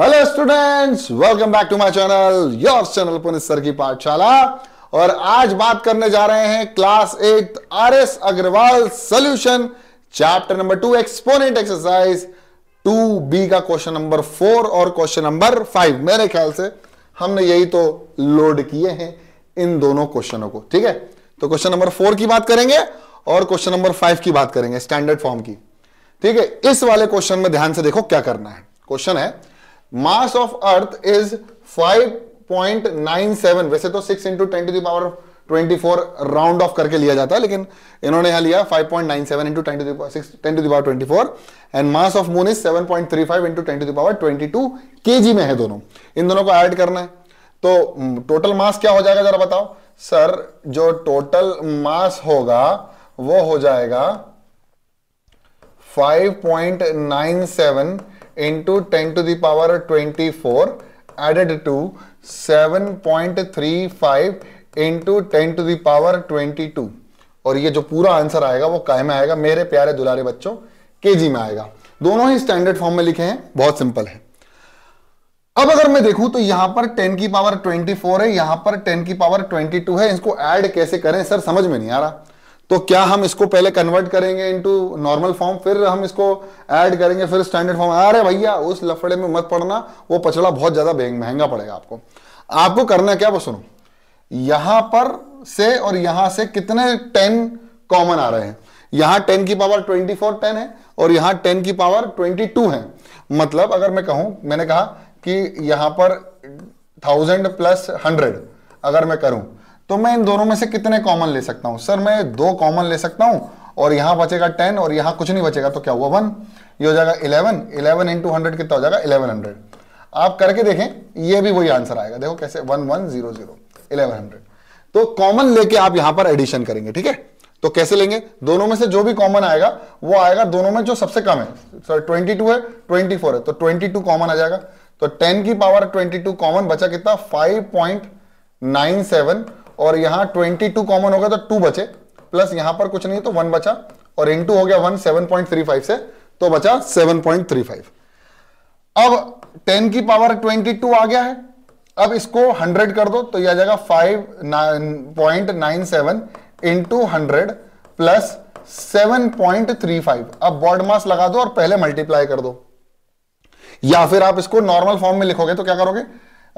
Hello students welcome back to my channel your channel Punit sir की पाठशाला और आज बात करने जा रहे हैं class eight R S Agarwal solution chapter number two exponent exercise two B का क्वेश्चन नंबर फोर और क्वेश्चन नंबर फाइव मेरे ख्याल से हमने यही तो लोड किए हैं इन दोनों क्वेश्चनों को ठीक है तो क्वेश्चन नंबर फोर की बात करेंगे और क्वेश्चन नंबर फाइव की बात करेंगे स्टैंडर्ड फॉर्म की ठीक है इस वाले क्वेश्चन में ध्यान से देखो क्या करना है क्वेश्चन है मास ऑफ अर्थ इज 5.97 वैसे तो 6 into ten to the power 24 round off करके लिया जाता है लेकिन इन्होंने यहां लिया 5.97 point nine seven into ten to six ten to the power twenty four and mass of moon is 7.35 point three five into ten to the power twenty two kg में है दोनों इन दोनों को ऐड करना है तो टोटल मास क्या हो जाएगा जरा बताओ सर जो टोटल मास होगा वो हो जाएगा 5.97 into 10 to the power 24 added to 7.35 into ten to power twenty two और ये जो पूरा आंसर आएगा वो कायम में आएगा मेरे प्यारे दुलारे बच्चों केजी में आएगा दोनों ही स्टैंडर्ड फॉर्म में लिखे हैं बहुत सिंपल है अब अगर मैं देखूं तो यहां पर 10 की पावर 24 है यहां पर 10 की पावर 22 है इसको ऐड कैसे करें सर समझ में नहीं आ रहा तो क्या हम इसको पहले कन्वर्ट करेंगे इनटू नॉर्मल फॉर्म फिर हम इसको ऐड करेंगे फिर स्टैंडर्ड फॉर्म अरे भैया उस लफड़े में मत पड़ना वो पचड़ा बहुत ज्यादा महंगा पड़ेगा आपको आपको करना क्या वो सुनो यहां पर से और यहां से कितने टेन कॉमन आ रहे हैं यहां टेन की पावर ट्वेंटी फोर टेन है और यहां टेन की पावर ट्वेंटी टू है मतलब अगर मैं कहूं मैंने कहा कि यहां पर थाउजेंड प्लस हंड्रेड अगर मैं करूं तो मैं इन दोनों में से कितने कॉमन ले सकता हूं सर मैं दो कॉमन ले सकता हूं और यहां बचेगा टेन और यहां कुछ नहीं बचेगा तो क्या हुआ वन ये हो जाएगा इलेवन इलेवन इंटू हंड्रेड कितना हो जाएगा इलेवन हंड्रेड आप करके देखें ये भी वही आंसर आएगा देखो कैसे one one zero zero eleven hundred तो कॉमन लेके आप यहां पर एडिशन करेंगे ठीक है तो कैसे लेंगे दोनों में से जो भी कॉमन आएगा वो आएगा दोनों में जो सबसे कम है सॉरी ट्वेंटी टू है ट्वेंटी फोर है तो ट्वेंटी टू कॉमन आ जाएगा तो टेन की पावर ट्वेंटी टू कॉमन बचा कितना फाइव पॉइंट नाइन सेवन और यहां ट्वेंटी टू कॉमन गया तो टू बचे प्लस यहां पर कुछ नहीं तो वन बचा और इंटू हो गया one seven point three five से तो बचा सेवन पॉइंट थ्री फाइव अब टेन की पावर ट्वेंटी टू आ गया है अब इसको हंड्रेड कर दो तो यह आ जाएगा five point nine seven into hundred plus seven point three five अब बॉर्ड मास लगा दो और पहले मल्टीप्लाई कर दो या फिर आप इसको नॉर्मल फॉर्म में लिखोगे तो क्या करोगे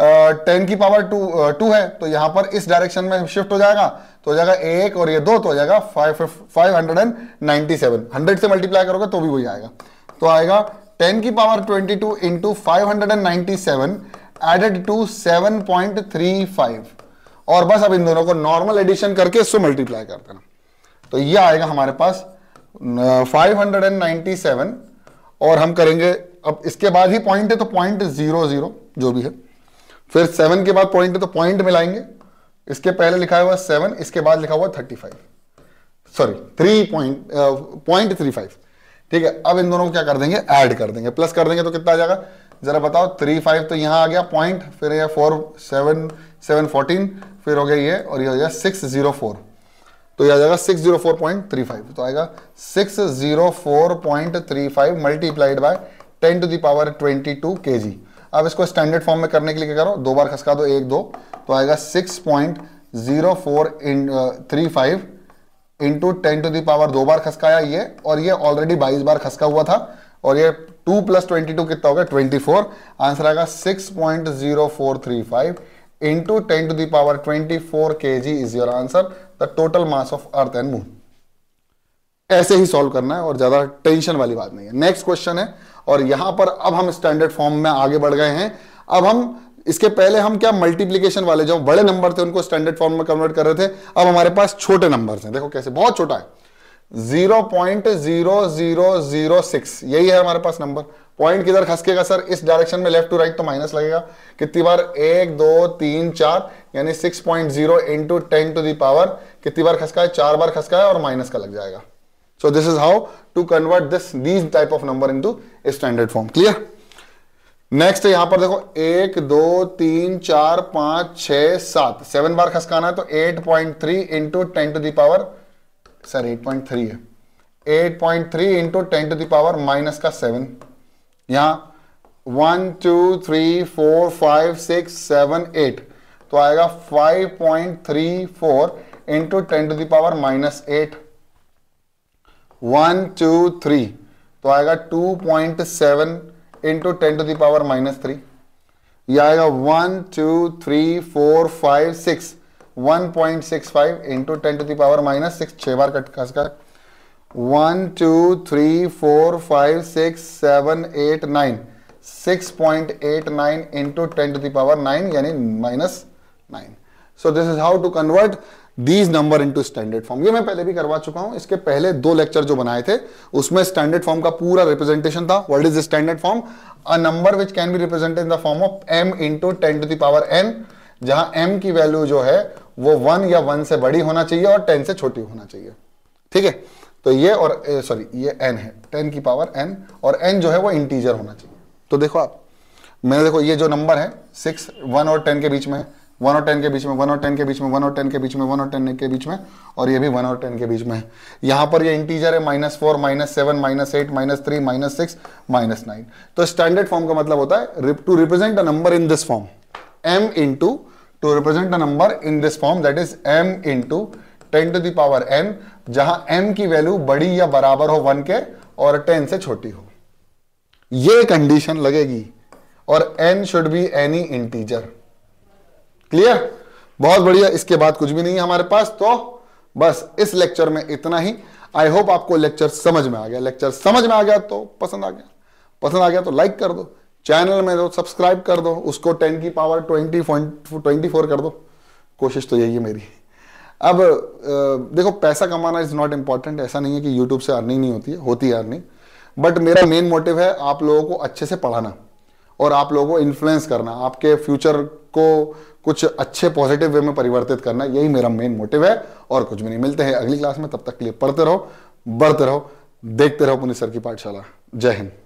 टेन की पावर टू टू है तो यहां पर इस डायरेक्शन में शिफ्ट हो जाएगा तो हो जाएगा एक और ये दो तो हो जाएगा five hundred and ninety seven hundred से मल्टीप्लाई करोगे तो भी वही आएगा तो आएगा टेन की power twenty two into five hundred and ninety seven added to seven point three five और बस अब इन दोनों को नॉर्मल एडिशन करके इससे मल्टीप्लाई कर देना तो ये आएगा हमारे पास five hundred and ninety seven और हम करेंगे अब इसके बाद ही पॉइंट है तो पॉइंट जीरो जीरो जो भी है फिर सेवन के बाद पॉइंट है तो पॉइंट मिलाएंगे इसके पहले लिखा हुआ सेवन इसके बाद लिखा हुआ thirty five sorry three point point three five ठीक है अब इन दोनों को क्या कर देंगे ऐड कर देंगे प्लस कर देंगे तो कितना आ जाएगा जरा बताओ थ्री फाइव तो यहां आ गया पॉइंट फिर यह फोर सेवन सेवन फोर्टीन फिर हो गया ये और ये हो गया सिक्स जीरो फोर तो यह आ जाएगा six zero four point three five तो आएगा six zero four point three five multiplied by ten to the power twenty two kg अब इसको स्टैंडर्ड फॉर्म में करने के लिए क्या करो दो बार खसका दो एक दो तो आएगा six point zero four in three five into ten to the power दो बार खसकाया ये और ये ऑलरेडी बाईस बार खसका हुआ था और ये टू प्लस ट्वेंटी टू कितना होगा ट्वेंटी फोर आंसर आएगा six point zero four three five into ten to the power twenty four kg is your answer the total mass of earth and moon ऐसे ही solve करना है और ज्यादा tension वाली बात नहीं है नेक्स्ट क्वेश्चन है और यहां पर अब हम स्टैंडर्ड फॉर्म में आगे बढ़ गए हैं अब हम इसके पहले हम क्या मल्टीप्लीकेशन वाले जो बड़े नंबर थे उनको स्टैंडर्ड फॉर्म में कन्वर्ट कर रहे थे अब हमारे पास छोटे नंबर हैं देखो कैसे बहुत छोटा है 0.0006 यही है हमारे पास नंबर पॉइंट किधर खसकेगा सर इस डायरेक्शन में लेफ्ट टू राइट तो माइनस लगेगा कितनी बार एक दो तीन चार यानी 6.0 point zero into ten to the power कितनी बार खसका है चार बार खसका है और माइनस का लग जाएगा So this is how to convert this these type of number into a standard form. Clear? Next यहां पर देखो एक दो तीन चार पांच छ सात सेवन बार खसकाना है तो eight point three into ten to the power sir eight point three है eight point three into ten to the power minus का सेवन यहां one two three four five six seven eight तो आएगा five point three four into ten to the power minus eight one two three तो आएगा two point seven into ten to the power minus three यह आएगा one two three four five six one point six five into ten to the power minus six छह बार cut खास कर one two three four five six seven eight nine six point eight nine into ten to the power nine यानी minus nine so this is how to convert these number into standard form ये मैं पहले भी करवा चुका हूं इसके पहले दो लेक्चर जो बनाए थे उसमें स्टैंडर्ड फॉर्म का पूरा रिप्रेजेंटेशन था what is standard form a number which can be represented in the form of M into ten to the power N जहां एम की वैल्यू जो है वो वन या वन से बड़ी होना चाहिए और टेन से छोटी होना चाहिए ठीक है तो ये और सॉरी ये एन है टेन की पावर एन और एन जो है वो इंटीजर होना चाहिए तो देखो आप मैंने देखो ये जो नंबर है सिक्स वन और टेन के बीच में है वन और टेन के बीच में वन और टेन के बीच में वन और टेन के बीच में वन और टेन के बीच में और ये भी वन और टेन के बीच में है यहाँ पर ये इंटीजर है minus four minus seven minus eight minus three minus six minus nine तो स्टैंडर्ड फॉर्म का मतलब होता है to represent a number in this form M in to represent a number in this form that is M in into ten to the power N जहां M की value बड़ी या बराबर हो वन के और टेन से छोटी हो ये कंडीशन लगेगी और N should be any integer clear बहुत बढ़िया इसके बाद कुछ भी नहीं है हमारे पास तो बस इस लेक्चर में इतना ही आई होप आपको लेक्चर समझ में आ गया लेक्चर समझ में आ गया तो पसंद आ गया पसंद आ गया तो लाइक कर दो चैनल में दो तो सब्सक्राइब कर दो उसको टेन की पावर ट्वेंटी ट्वेंटी फोर कर दो कोशिश तो यही है मेरी अब देखो पैसा कमाना इज नॉट इम्पॉर्टेंट ऐसा नहीं है कि यूट्यूब से अर्निंग नहीं होती है होती है अर्निंग बट मेरा मेन मोटिव है आप लोगों को अच्छे से पढ़ाना और आप लोगों को इन्फ्लुएंस करना आपके फ्यूचर को कुछ अच्छे पॉजिटिव वे में परिवर्तित करना यही मेरा मेन मोटिव है और कुछ भी नहीं मिलते हैं अगली क्लास में तब तक के लिए पढ़ते रहो बढ़ते रहो देखते रहो पुनिसर की पाठशाला जय हिंद